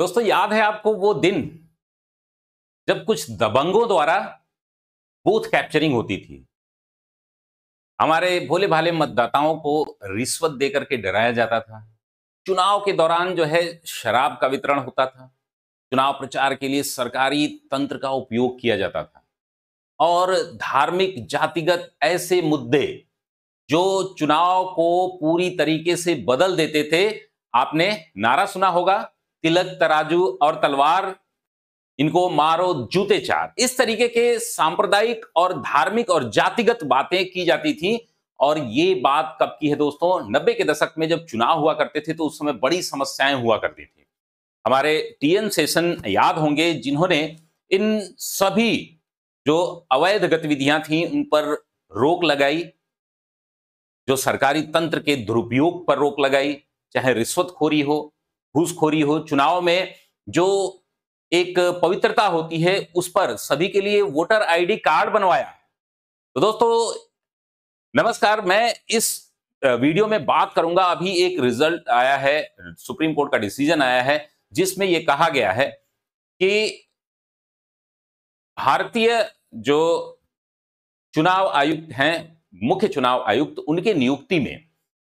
दोस्तों याद है आपको वो दिन जब कुछ दबंगों द्वारा बूथ कैप्चरिंग होती थी हमारे भोले भाले मतदाताओं को रिश्वत देकर के डराया जाता था चुनाव के दौरान जो है शराब का वितरण होता था चुनाव प्रचार के लिए सरकारी तंत्र का उपयोग किया जाता था और धार्मिक जातिगत ऐसे मुद्दे जो चुनाव को पूरी तरीके से बदल देते थे आपने नारा सुना होगा तिलक तराजू और तलवार इनको मारो जूते चार इस तरीके के सांप्रदायिक और धार्मिक और जातिगत बातें की जाती थी और ये बात कब की है दोस्तों नब्बे के दशक में जब चुनाव हुआ करते थे तो उस समय बड़ी समस्याएं हुआ करती थी हमारे टीएन सेशन याद होंगे जिन्होंने इन सभी जो अवैध गतिविधियां थी उन पर रोक लगाई जो सरकारी तंत्र के दुरुपयोग पर रोक लगाई चाहे रिश्वतखोरी हो घूसखोरी हो चुनाव में जो एक पवित्रता होती है उस पर सभी के लिए वोटर आईडी कार्ड बनवाया तो दोस्तों नमस्कार मैं इस वीडियो में बात करूंगा अभी एक रिजल्ट आया है सुप्रीम कोर्ट का डिसीजन आया है जिसमें यह कहा गया है कि भारतीय जो चुनाव आयुक्त हैं मुख्य चुनाव आयुक्त उनके नियुक्ति में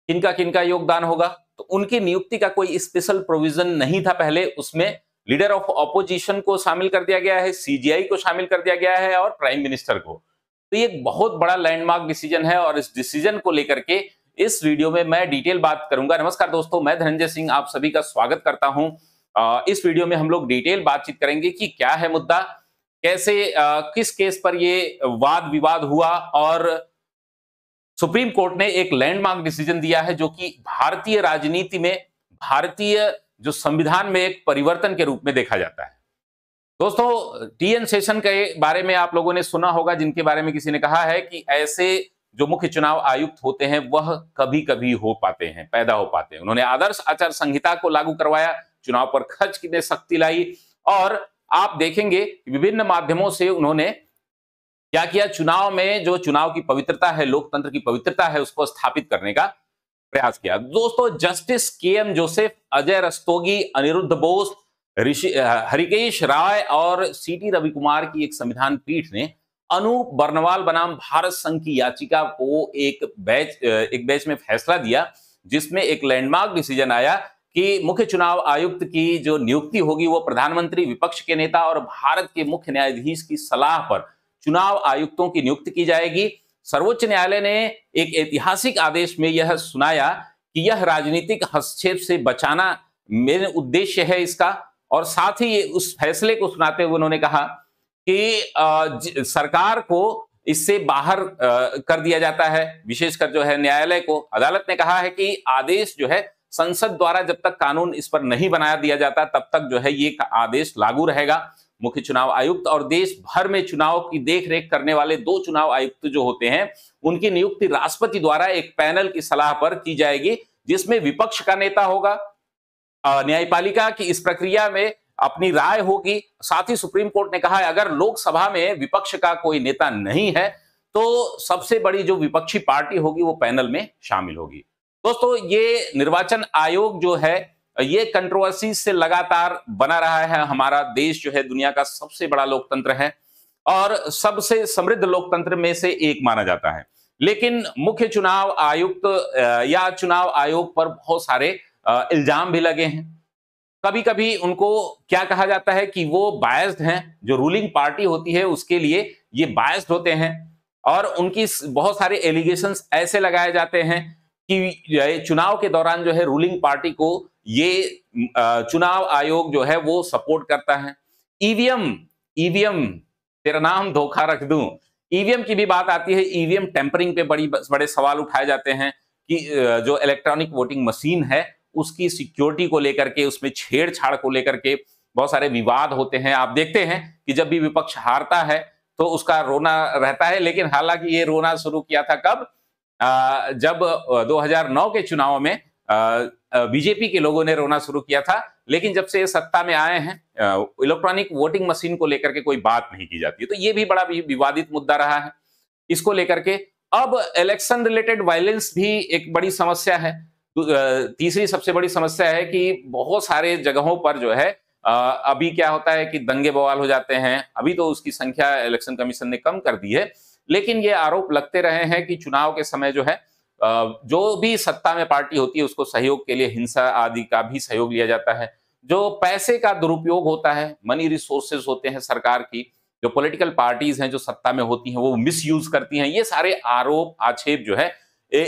किनका किनका योगदान होगा तो उनकी नियुक्ति का कोई स्पेशल प्रोविजन नहीं था पहले उसमें लीडर ऑफ ऑपोजिशन को शामिल कर दिया गया है सीजीआई को शामिल कर दिया गया है और प्राइम मिनिस्टर को तो ये एक बहुत बड़ा लैंडमार्क डिसीजन है और इस डिसीजन को लेकर के इस वीडियो में मैं डिटेल बात करूंगा नमस्कार दोस्तों मैं धनंजय सिंह आप सभी का स्वागत करता हूं इस वीडियो में हम लोग डिटेल बातचीत करेंगे कि क्या है मुद्दा कैसे किस केस पर ये वाद विवाद हुआ और सुप्रीम कोर्ट ने एक लैंडमार्क डिसीजन दिया है जो कि भारतीय राजनीति में भारतीय जो संविधान में एक परिवर्तन के रूप में देखा जाता है दोस्तों टी एन सेशन के बारे में आप लोगों ने सुना होगा जिनके बारे में किसी ने कहा है कि ऐसे जो मुख्य चुनाव आयुक्त होते हैं वह कभी कभी हो पाते हैं पैदा हो पाते हैं उन्होंने आदर्श आचार संहिता को लागू करवाया चुनाव पर खर्च की सख्ती लाई और आप देखेंगे विभिन्न माध्यमों से उन्होंने क्या किया चुनाव में जो चुनाव की पवित्रता है लोकतंत्र की पवित्रता है उसको स्थापित करने का प्रयास किया दोस्तों justice K M Joseph Ajay Rastogi Aniruddha Bose Hrishikesh Roy और सी टी रवि कुमार की एक संविधान पीठ ने अनूप बर्नवाल बनाम भारत संघ की याचिका को एक बैच एक बैच में फैसला दिया जिसमें एक लैंडमार्क डिसीजन आया कि मुख्य चुनाव आयुक्त की जो नियुक्ति होगी वो प्रधानमंत्री विपक्ष के नेता और भारत के मुख्य न्यायाधीश की सलाह पर चुनाव आयुक्तों की नियुक्ति की जाएगी सर्वोच्च न्यायालय ने एक ऐतिहासिक आदेश में यह सुनाया कि यह राजनीतिक हस्तक्षेप से बचाना मेन उद्देश्य है इसका और साथ ही उस फैसले को सुनाते हुए उन्होंने कहा कि सरकार को इससे बाहर कर दिया जाता है विशेषकर जो है न्यायालय को अदालत ने कहा है कि आदेश जो है संसद द्वारा जब तक कानून इस पर नहीं बनाया दिया जाता तब तक जो है ये आदेश लागू रहेगा मुख्य चुनाव आयुक्त और देश भर में चुनाव की देखरेख करने वाले दो चुनाव आयुक्त जो होते हैं उनकी नियुक्ति राष्ट्रपति द्वारा एक पैनल की सलाह पर की जाएगी जिसमें विपक्ष का नेता होगा न्यायपालिका की इस प्रक्रिया में अपनी राय होगी साथ ही सुप्रीम कोर्ट ने कहा है अगर लोकसभा में विपक्ष का कोई नेता नहीं है तो सबसे बड़ी जो विपक्षी पार्टी होगी वो पैनल में शामिल होगी दोस्तों ये निर्वाचन आयोग जो है ये कंट्रोवर्सी से लगातार बना रहा है हमारा देश जो है दुनिया का सबसे बड़ा लोकतंत्र है और सबसे समृद्ध लोकतंत्र में से एक माना जाता है लेकिन मुख्य चुनाव आयुक्त या चुनाव आयोग पर बहुत सारे इल्जाम भी लगे हैं कभी कभी उनको क्या कहा जाता है कि वो बायस्ड हैं जो रूलिंग पार्टी होती है उसके लिए ये बायस्ड होते हैं और उनकी बहुत सारे एलिगेशंस ऐसे लगाए जाते हैं कि जो है चुनाव के दौरान जो है रूलिंग पार्टी को ये चुनाव आयोग जो है वो सपोर्ट करता है ईवीएम e ईवीएम e तेरा नाम धोखा रख दू ईवीएम e की भी बात आती है ईवीएम टेम्परिंग पे बड़ी बड़े सवाल उठाए जाते हैं कि जो इलेक्ट्रॉनिक वोटिंग मशीन है उसकी सिक्योरिटी को लेकर के उसमें छेड़छाड़ को लेकर के बहुत सारे विवाद होते हैं आप देखते हैं कि जब भी विपक्ष हारता है तो उसका रोना रहता है लेकिन हालांकि ये रोना शुरू किया था कब जब 2009 के चुनाव में बीजेपी के लोगों ने रोना शुरू किया था लेकिन जब से सत्ता में आए हैं इलेक्ट्रॉनिक वोटिंग मशीन को लेकर के कोई बात नहीं की जाती है तो ये भी बड़ा विवादित मुद्दा रहा है इसको लेकर के अब इलेक्शन रिलेटेड वायलेंस भी एक बड़ी समस्या है तीसरी सबसे बड़ी समस्या है कि बहुत सारे जगहों पर जो है अभी क्या होता है कि दंगे बवाल हो जाते हैं अभी तो उसकी संख्या इलेक्शन कमीशन ने कम कर दी है लेकिन ये आरोप लगते रहे हैं कि चुनाव के समय जो है जो भी सत्ता में पार्टी होती है उसको सहयोग के लिए हिंसा आदि का भी सहयोग लिया जाता है जो पैसे का दुरुपयोग होता है मनी रिसोर्सेज होते हैं सरकार की जो पॉलिटिकल पार्टीज हैं जो सत्ता में होती हैं वो मिस यूज करती हैं ये सारे आरोप आक्षेप जो है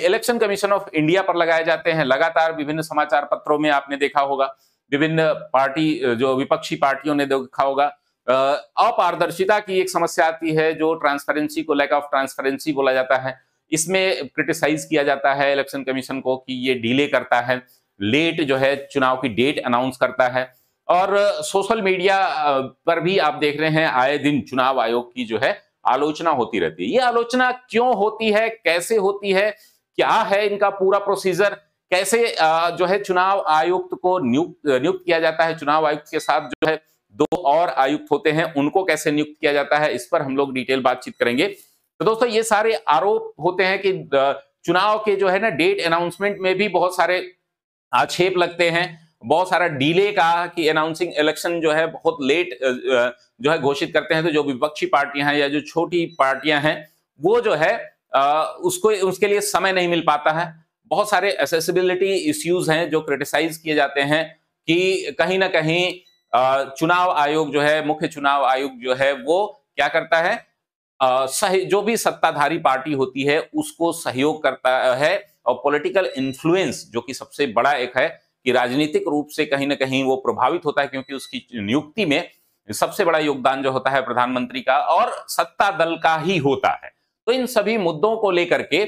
इलेक्शन कमीशन ऑफ इंडिया पर लगाए जाते हैं लगातार विभिन्न समाचार पत्रों में आपने देखा होगा विभिन्न पार्टी जो विपक्षी पार्टियों ने देखा होगा अपारदर्शिता की एक समस्या आती है जो ट्रांसपेरेंसी को लैक ऑफ ट्रांसपेरेंसी बोला जाता है इसमें क्रिटिसाइज किया जाता है इलेक्शन कमीशन को कि ये डिले करता है लेट जो है चुनाव की डेट अनाउंस करता है और सोशल मीडिया पर भी आप देख रहे हैं आए दिन चुनाव आयोग की जो है आलोचना होती रहती है ये आलोचना क्यों होती है कैसे होती है क्या है इनका पूरा प्रोसीजर कैसे जो है चुनाव आयुक्त को नियुक्त नियुक्त किया जाता है चुनाव आयुक्त के साथ जो है दो और आयुक्त होते हैं उनको कैसे नियुक्त किया जाता है इस पर हम लोग डिटेल बातचीत करेंगे तो दोस्तों ये सारे आरोप होते हैं कि चुनाव के जो है ना डेट अनाउंसमेंट में भी बहुत सारे आक्षेप लगते हैं बहुत सारा डिले का कि अनाउंसिंग इलेक्शन जो है बहुत लेट जो है घोषित करते हैं तो जो विपक्षी पार्टियां हैं या जो छोटी पार्टियां हैं वो जो है उसको उसके लिए समय नहीं मिल पाता है बहुत सारे एसेसिबिलिटी इश्यूज हैं जो क्रिटिसाइज किए जाते हैं कि कहीं ना कहीं चुनाव आयोग जो है मुख्य चुनाव आयोग जो है वो क्या करता है सही जो भी सत्ताधारी पार्टी होती है उसको सहयोग करता है और पॉलिटिकल इन्फ्लुएंस जो कि सबसे बड़ा एक है कि राजनीतिक रूप से कहीं ना कहीं वो प्रभावित होता है क्योंकि उसकी नियुक्ति में सबसे बड़ा योगदान जो होता है प्रधानमंत्री का और सत्ता दल का ही होता है तो इन सभी मुद्दों को लेकर के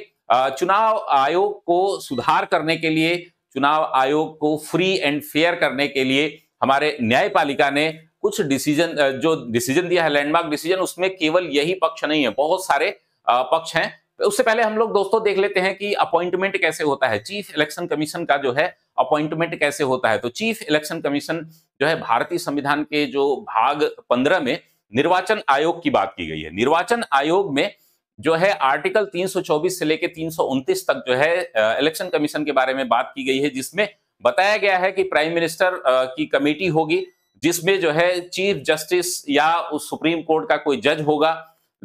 चुनाव आयोग को सुधार करने के लिए चुनाव आयोग को फ्री एंड फेयर करने के लिए हमारे न्यायपालिका ने कुछ डिसीजन जो डिसीजन दिया है लैंडमार्क डिसीजन उसमें केवल यही पक्ष नहीं है बहुत सारे पक्ष हैं उससे पहले हम लोग दोस्तों देख लेते हैं कि अपॉइंटमेंट कैसे होता है चीफ इलेक्शन कमीशन का जो है अपॉइंटमेंट कैसे होता है तो चीफ इलेक्शन कमीशन जो है भारतीय संविधान के जो भाग पंद्रह में निर्वाचन आयोग की बात की गई है निर्वाचन आयोग में जो है आर्टिकल 324 से लेकर तीन तक जो है इलेक्शन कमीशन के बारे में बात की गई है जिसमें बताया गया है कि प्राइम मिनिस्टर की कमेटी होगी जिसमें जो है चीफ जस्टिस या उस सुप्रीम कोर्ट का कोई जज होगा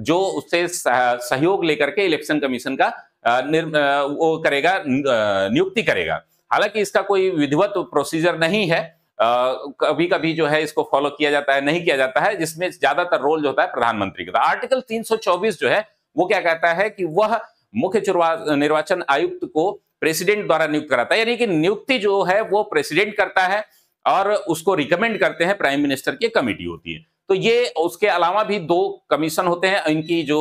जो उससे सहयोग लेकर के इलेक्शन कमीशन का वो करेगा नियुक्ति करेगा हालांकि इसका कोई विधिवत प्रोसीजर नहीं है कभी कभी जो है इसको फॉलो किया जाता है नहीं किया जाता है जिसमें ज्यादातर रोल जो होता है प्रधानमंत्री का आर्टिकल 324 जो है वो क्या कहता है कि वह मुख्य निर्वाचन आयुक्त को प्रेसिडेंट द्वारा नियुक्त कराता है यानी कि नियुक्ति जो है वो प्रेसिडेंट करता है और उसको रिकमेंड करते हैं प्राइम मिनिस्टर की कमेटी होती है तो ये उसके अलावा भी दो कमीशन होते हैं इनकी जो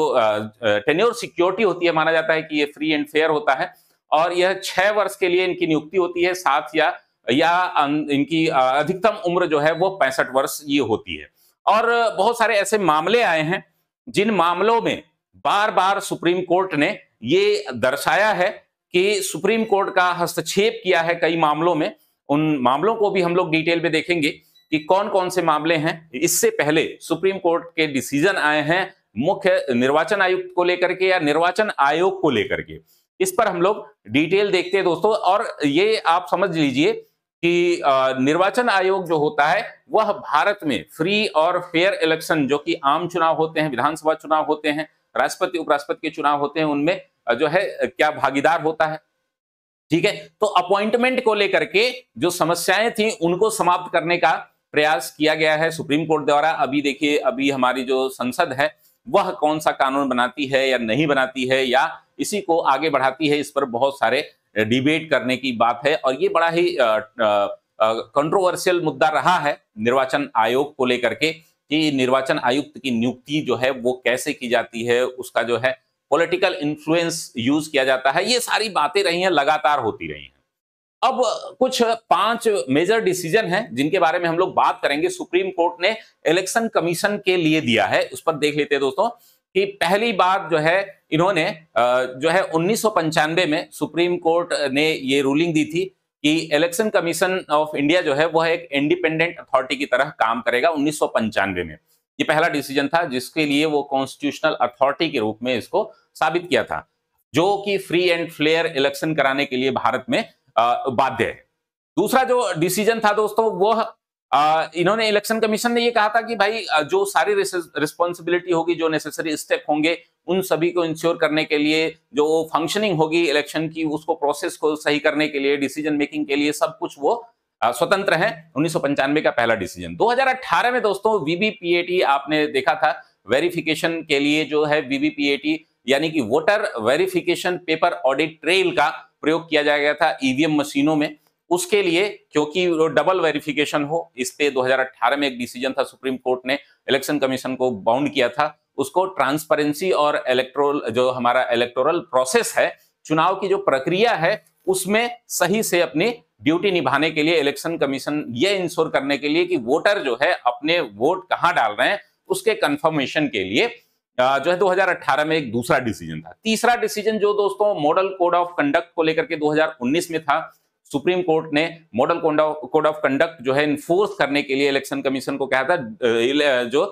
टेन्योर सिक्योरिटी होती है माना जाता है कि ये फ्री एंड फेयर होता है और यह छह वर्ष के लिए इनकी नियुक्ति होती है सात या या अं, इनकी अधिकतम उम्र जो है वो पैंसठ वर्ष ये होती है और बहुत सारे ऐसे मामले आए हैं जिन मामलों में बार बार सुप्रीम कोर्ट ने ये दर्शाया है कि सुप्रीम कोर्ट का हस्तक्षेप किया है कई मामलों में उन मामलों को भी हम लोग डिटेल में देखेंगे कि कौन कौन से मामले हैं इससे पहले सुप्रीम कोर्ट के डिसीजन आए हैं मुख्य निर्वाचन आयुक्त को लेकर के या निर्वाचन आयोग को लेकर के इस पर हम लोग डिटेल देखते हैं दोस्तों और ये आप समझ लीजिए कि निर्वाचन आयोग जो होता है वह भारत में फ्री और फेयर इलेक्शन जो कि आम चुनाव होते हैं विधानसभा चुनाव होते हैं राष्ट्रपति उपराष्ट्रपति के चुनाव होते हैं उनमें जो है क्या भागीदार होता है ठीक है तो अपॉइंटमेंट को लेकर के जो समस्याएं थी उनको समाप्त करने का प्रयास किया गया है सुप्रीम कोर्ट द्वारा अभी देखिए अभी हमारी जो संसद है वह कौन सा कानून बनाती है या नहीं बनाती है या इसी को आगे बढ़ाती है इस पर बहुत सारे डिबेट करने की बात है और ये बड़ा ही कंट्रोवर्शियल मुद्दा रहा है निर्वाचन आयोग को लेकर के कि निर्वाचन आयुक्त की नियुक्ति जो है वो कैसे की जाती है उसका जो है पॉलिटिकल इन्फ्लुएंस यूज किया जाता है ये सारी बातें रही हैं लगातार होती रही हैं अब कुछ पांच मेजर डिसीजन हैं जिनके बारे में हम लोग बात करेंगे सुप्रीम कोर्ट ने इलेक्शन कमीशन के लिए दिया है उस पर देख लेते हैं दोस्तों कि पहली बार जो है इन्होंने जो है उन्नीस में सुप्रीम कोर्ट ने ये रूलिंग दी थी कि इलेक्शन कमीशन ऑफ इंडिया जो है वह एक इंडिपेंडेंट अथॉरिटी की तरह काम करेगा उन्नीस में ये पहला डिसीजन था जिसके लिए वो कॉन्स्टिट्यूशनल अथॉरिटी के रूप में इसको साबित किया था जो कि फ्री एंड फ्लेयर इलेक्शन कराने के लिए भारत में बाध्य है दूसरा जो डिसीजन था दोस्तों वह इन्होंने इलेक्शन कमीशन ने ये कहा था कि भाई जो सारी रिस्पॉन्सिबिलिटी होगी जो नेसेसरी स्टेप होंगे उन सभी को इंश्योर करने के लिए जो फंक्शनिंग होगी इलेक्शन की उसको प्रोसेस को सही करने के लिए डिसीजन मेकिंग के लिए सब कुछ वो स्वतंत्र हैं उन्नीस का पहला डिसीजन 2018 में दोस्तों वीवीपीएटी आपने देखा था वेरिफिकेशन के लिए जो है वीवीपीएटी यानी कि voter verification paper audit trail का प्रयोग किया जाया गया था ईवीएम e मशीनों में उसके लिए क्योंकि डबल वेरिफिकेशन हो इस पे 2018 में एक डिसीजन था सुप्रीम कोर्ट ने इलेक्शन कमीशन को बाउंड किया था उसको ट्रांसपेरेंसी और इलेक्ट्रोल जो हमारा इलेक्टोरल प्रोसेस है चुनाव की जो प्रक्रिया है उसमें सही से अपनी ड्यूटी निभाने के लिए इलेक्शन कमीशन ये इंश्योर करने के लिए कि वोटर जो है अपने वोट कहाँ डाल रहे हैं उसके कंफर्मेशन के लिए जो है 2018 में एक दूसरा डिसीजन था तीसरा डिसीजन जो दोस्तों मॉडल कोड ऑफ कंडक्ट को लेकर के 2019 में था सुप्रीम कोर्ट ने मॉडल कोड ऑफ कंडक्ट जो है इन्फोर्स करने के लिए इलेक्शन कमीशन को कहा था जो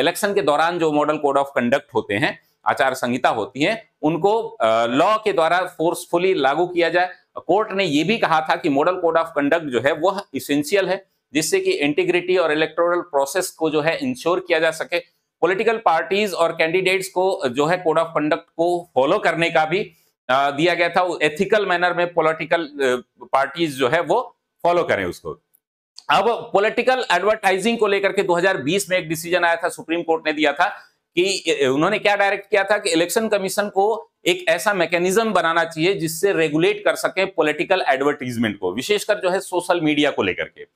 इलेक्शन के दौरान जो मॉडल कोड ऑफ कंडक्ट होते हैं आचार संहिता होती है उनको लॉ के द्वारा फोर्सफुली लागू किया जाए कोर्ट ने यह भी कहा था कि मॉडल कोड ऑफ कंडक्ट जो है वह इसेंशियल है जिससे कि इंटीग्रिटी और इलेक्टोरल प्रोसेस को जो है इंश्योर किया जा सके पॉलिटिकल पार्टीज और कैंडिडेट्स को जो है कोड ऑफ कंडक्ट को फॉलो करने का भी दिया गया था एथिकल मैनर में पॉलिटिकल पार्टीज जो है वो फॉलो करें उसको अब पॉलिटिकल एडवर्टाइजिंग को लेकर के 2020 में एक डिसीजन आया था सुप्रीम कोर्ट ने दिया था कि उन्होंने क्या डायरेक्ट किया था कि इलेक्शन कमीशन को एक ऐसा मैकेनिज्म बनाना चाहिए जिससे रेगुलेट कर सके पॉलिटिकल एडवर्टीजमेंट को विशेषकर जो है सोशल मीडिया को लेकर के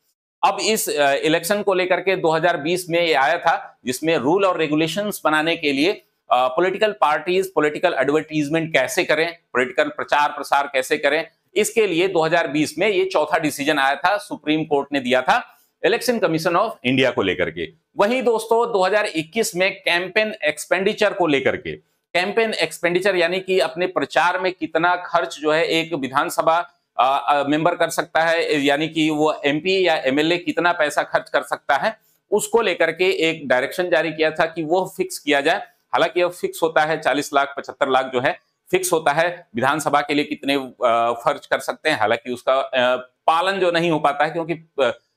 अब इस इलेक्शन को लेकर के 2020 में ये आया था जिसमें रूल और रेगुलेशंस बनाने के लिए पॉलिटिकल पार्टीज पॉलिटिकल एडवर्टीजमेंट कैसे करें पॉलिटिकल प्रचार प्रसार कैसे करें इसके लिए 2020 में ये चौथा डिसीजन आया था सुप्रीम कोर्ट ने दिया था इलेक्शन कमीशन ऑफ इंडिया को लेकर के वही दोस्तों 2021 में कैंपेन एक्सपेंडिचर को लेकर के कैंपेन एक्सपेंडिचर यानी कि अपने प्रचार में कितना खर्च जो है एक विधानसभा मेंबर कर सकता है यानी कि वो एमपी या एमएलए कितना पैसा खर्च कर सकता है उसको लेकर के एक डायरेक्शन जारी किया था कि वो फिक्स किया जाए हालांकि अब फिक्स होता है चालीस लाख पचहत्तर लाख जो है फिक्स होता है विधानसभा के लिए कितने खर्च कर सकते हैं हालांकि उसका पालन जो नहीं हो पाता है क्योंकि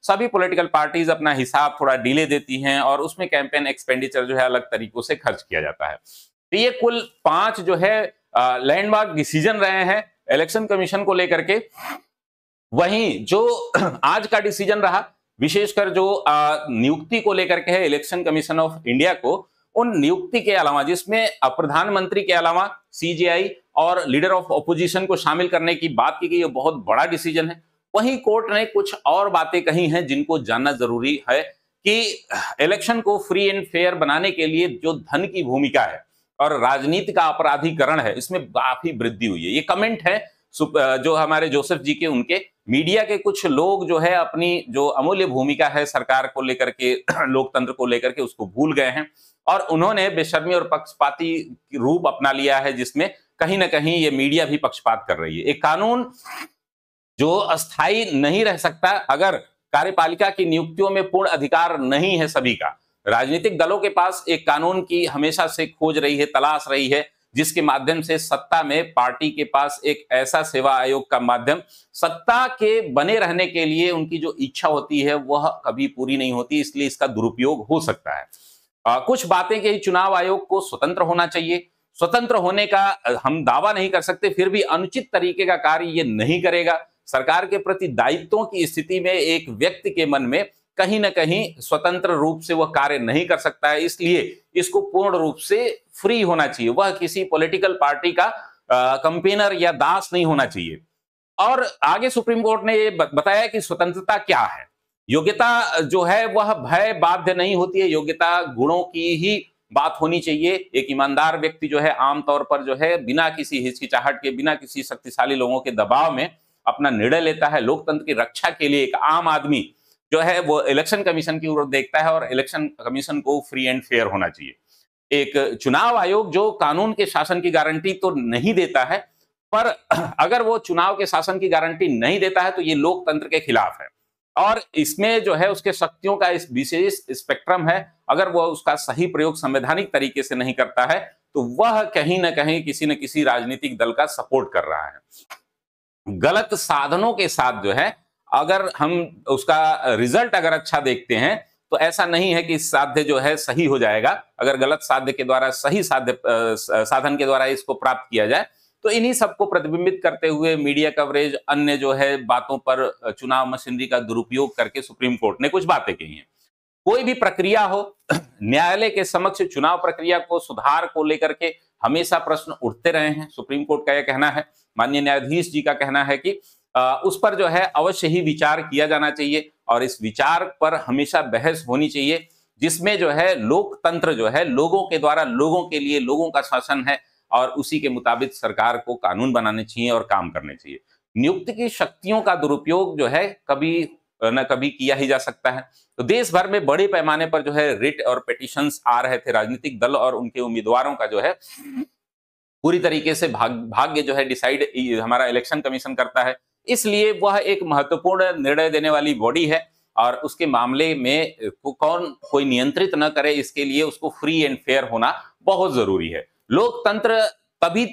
सभी पॉलिटिकल पार्टीज अपना हिसाब थोड़ा डीले देती हैं और उसमें कैंपेन एक्सपेंडिचर जो है अलग तरीकों से खर्च किया जाता है तो ये कुल पांच जो है लैंडमार्क डिसीजन रहे हैं इलेक्शन कमीशन को लेकर के वहीं जो आज का डिसीजन रहा विशेषकर जो नियुक्ति को लेकर के है इलेक्शन कमीशन ऑफ इंडिया को उन नियुक्ति के अलावा जिसमें प्रधानमंत्री के अलावा सीजीआई और लीडर ऑफ अपोजिशन को शामिल करने की बात की गई ये बहुत बड़ा डिसीजन है वहीं कोर्ट ने कुछ और बातें कही हैं जिनको जानना जरूरी है कि इलेक्शन को फ्री एंड फेयर बनाने के लिए जो धन की भूमिका है और राजनीति का अपराधीकरण है इसमें काफी वृद्धि हुई है ये कमेंट है जो हमारे जोसेफ जी के उनके मीडिया के कुछ लोग जो है अपनी जो अमूल्य भूमिका है सरकार को लेकर के लोकतंत्र को लेकर के उसको भूल गए हैं और उन्होंने बेशर्मी और पक्षपाती रूप अपना लिया है जिसमें कहीं ना कहीं ये मीडिया भी पक्षपात कर रही है एक कानून जो अस्थाई नहीं रह सकता अगर कार्यपालिका की नियुक्तियों में पूर्ण अधिकार नहीं है सभी का राजनीतिक दलों के पास एक कानून की हमेशा से खोज रही है तलाश रही है जिसके माध्यम से सत्ता में पार्टी के पास एक ऐसा सेवा आयोग का माध्यम सत्ता के बने रहने के लिए उनकी जो इच्छा होती है वह कभी पूरी नहीं होती इसलिए इसका दुरुपयोग हो सकता है आ, कुछ बातें के चुनाव आयोग को स्वतंत्र होना चाहिए स्वतंत्र होने का हम दावा नहीं कर सकते फिर भी अनुचित तरीके का कार्य ये नहीं करेगा सरकार के प्रति दायित्वों की स्थिति में एक व्यक्ति के मन में कहीं ना कहीं स्वतंत्र रूप से वह कार्य नहीं कर सकता है इसलिए इसको पूर्ण रूप से फ्री होना चाहिए वह किसी पॉलिटिकल पार्टी का कंपेनर या दास नहीं होना चाहिए और आगे सुप्रीम कोर्ट ने ये बताया कि स्वतंत्रता क्या है योग्यता जो है वह भय बाध्य नहीं होती है योग्यता गुणों की ही बात होनी चाहिए एक ईमानदार व्यक्ति जो है आमतौर पर जो है बिना किसी हिचकिचाहट के बिना किसी शक्तिशाली लोगों के दबाव में अपना निर्णय लेता है लोकतंत्र की रक्षा के लिए एक आम आदमी जो है वो इलेक्शन कमीशन की ओर देखता है और इलेक्शन कमीशन को फ्री एंड फेयर होना चाहिए एक चुनाव आयोग जो कानून के शासन की गारंटी तो नहीं देता है पर अगर वो चुनाव के शासन की गारंटी नहीं देता है तो ये लोकतंत्र के खिलाफ है और इसमें जो है उसके शक्तियों का इस विशेष स्पेक्ट्रम है अगर वह उसका सही प्रयोग संवैधानिक तरीके से नहीं करता है तो वह कहीं ना कहीं किसी न किसी राजनीतिक दल का सपोर्ट कर रहा है गलत साधनों के साथ जो है अगर हम उसका रिजल्ट अगर अच्छा देखते हैं तो ऐसा नहीं है कि साध्य जो है सही हो जाएगा अगर गलत साध्य के द्वारा सही साध्य साधन के द्वारा इसको प्राप्त किया जाए तो इन्हीं सबको प्रतिबिंबित करते हुए मीडिया कवरेज अन्य जो है बातों पर चुनाव मशीनरी का दुरुपयोग करके सुप्रीम कोर्ट ने कुछ बातें कही हैं कोई भी प्रक्रिया हो न्यायालय के समक्ष चुनाव प्रक्रिया को सुधार को लेकर के हमेशा प्रश्न उठते रहे हैं सुप्रीम कोर्ट का यह कहना है माननीय न्यायाधीश जी का कहना है कि उस पर जो है अवश्य ही विचार किया जाना चाहिए और इस विचार पर हमेशा बहस होनी चाहिए जिसमें जो है लोकतंत्र जो है लोगों के द्वारा लोगों के लिए लोगों का शासन है और उसी के मुताबिक सरकार को कानून बनाने चाहिए और काम करने चाहिए नियुक्ति की शक्तियों का दुरुपयोग जो है कभी न कभी किया ही जा सकता है तो देश भर में बड़े पैमाने पर जो है रिट और पिटिशन आ रहे थे राजनीतिक दल और उनके उम्मीदवारों का जो है पूरी तरीके से भाग भाग्य जो है डिसाइड हमारा इलेक्शन कमीशन करता है इसलिए वह एक महत्वपूर्ण निर्णय देने वाली बॉडी है और उसके मामले में कौन कोई नियंत्रित न करे इसके लिए उसको फ्री एंड फेयर होना बहुत जरूरी है लोकतंत्र तभी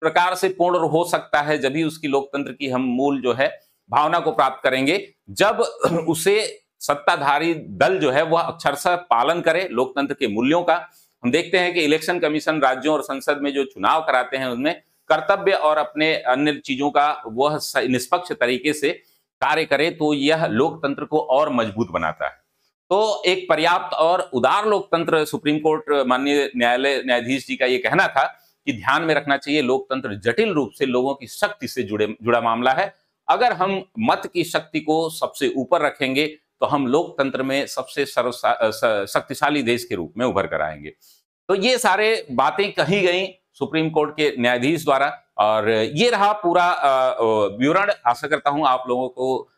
प्रकार से पूर्ण हो सकता है जब भी उसकी लोकतंत्र की हम मूल जो है भावना को प्राप्त करेंगे जब उसे सत्ताधारी दल जो है वह अक्षरशः पालन करे लोकतंत्र के मूल्यों का हम देखते हैं कि इलेक्शन कमीशन राज्यों और संसद में जो चुनाव कराते हैं उनमें कर्तव्य और अपने अन्य चीजों का वह निष्पक्ष तरीके से कार्य करे तो यह लोकतंत्र को और मजबूत बनाता है तो एक पर्याप्त और उदार लोकतंत्र सुप्रीम कोर्ट माननीय न्यायालय न्यायाधीश जी का ये कहना था कि ध्यान में रखना चाहिए लोकतंत्र जटिल रूप से लोगों की शक्ति से जुड़े जुड़ा मामला है अगर हम मत की शक्ति को सबसे ऊपर रखेंगे तो हम लोकतंत्र में सबसे सर्व शक्तिशाली देश के रूप में उभर कर आएंगे तो ये सारे बातें कही गई सुप्रीम कोर्ट के न्यायाधीश द्वारा और ये रहा पूरा विवरण आशा करता हूँ आप लोगों को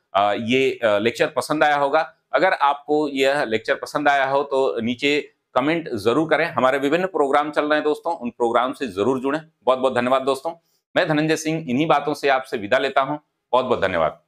ये लेक्चर पसंद आया होगा अगर आपको यह लेक्चर पसंद आया हो तो नीचे कमेंट जरूर करें हमारे विभिन्न प्रोग्राम चल रहे हैं दोस्तों उन प्रोग्राम से जरूर जुड़ें बहुत बहुत धन्यवाद दोस्तों मैं धनंजय सिंह इन्हीं बातों से आपसे विदा लेता हूँ बहुत बहुत धन्यवाद